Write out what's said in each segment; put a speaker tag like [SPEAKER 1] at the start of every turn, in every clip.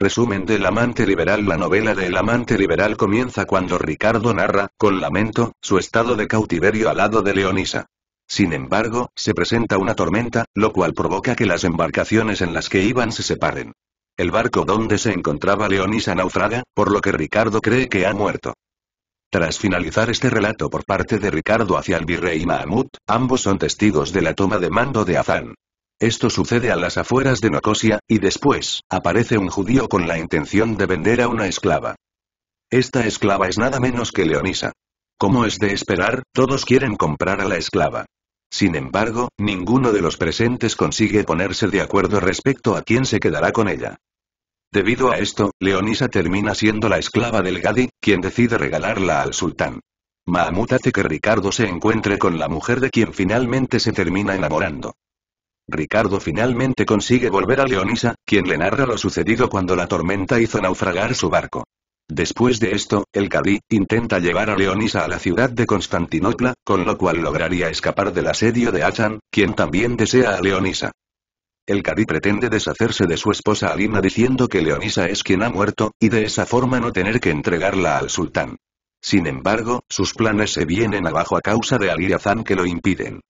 [SPEAKER 1] Resumen del amante liberal La novela del amante liberal comienza cuando Ricardo narra, con lamento, su estado de cautiverio al lado de Leonisa. Sin embargo, se presenta una tormenta, lo cual provoca que las embarcaciones en las que iban se separen. El barco donde se encontraba Leonisa naufraga, por lo que Ricardo cree que ha muerto. Tras finalizar este relato por parte de Ricardo hacia el virrey Mahmud, ambos son testigos de la toma de mando de Azán. Esto sucede a las afueras de Nokosia, y después, aparece un judío con la intención de vender a una esclava. Esta esclava es nada menos que Leonisa. Como es de esperar, todos quieren comprar a la esclava. Sin embargo, ninguno de los presentes consigue ponerse de acuerdo respecto a quién se quedará con ella. Debido a esto, Leonisa termina siendo la esclava del Gadi, quien decide regalarla al sultán. Mahmud hace que Ricardo se encuentre con la mujer de quien finalmente se termina enamorando. Ricardo finalmente consigue volver a Leonisa, quien le narra lo sucedido cuando la tormenta hizo naufragar su barco. Después de esto, el Cadí intenta llevar a Leonisa a la ciudad de Constantinopla, con lo cual lograría escapar del asedio de Achan, quien también desea a Leonisa. El Cadí pretende deshacerse de su esposa Alina diciendo que Leonisa es quien ha muerto, y de esa forma no tener que entregarla al sultán. Sin embargo, sus planes se vienen abajo a causa de Ali que lo impiden.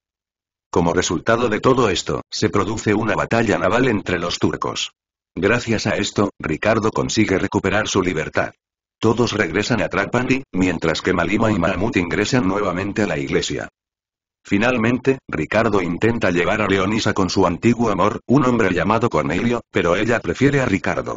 [SPEAKER 1] Como resultado de todo esto, se produce una batalla naval entre los turcos. Gracias a esto, Ricardo consigue recuperar su libertad. Todos regresan a Trapani, mientras que Malima y Mahmud ingresan nuevamente a la iglesia. Finalmente, Ricardo intenta llevar a Leonisa con su antiguo amor, un hombre llamado Cornelio, pero ella prefiere a Ricardo.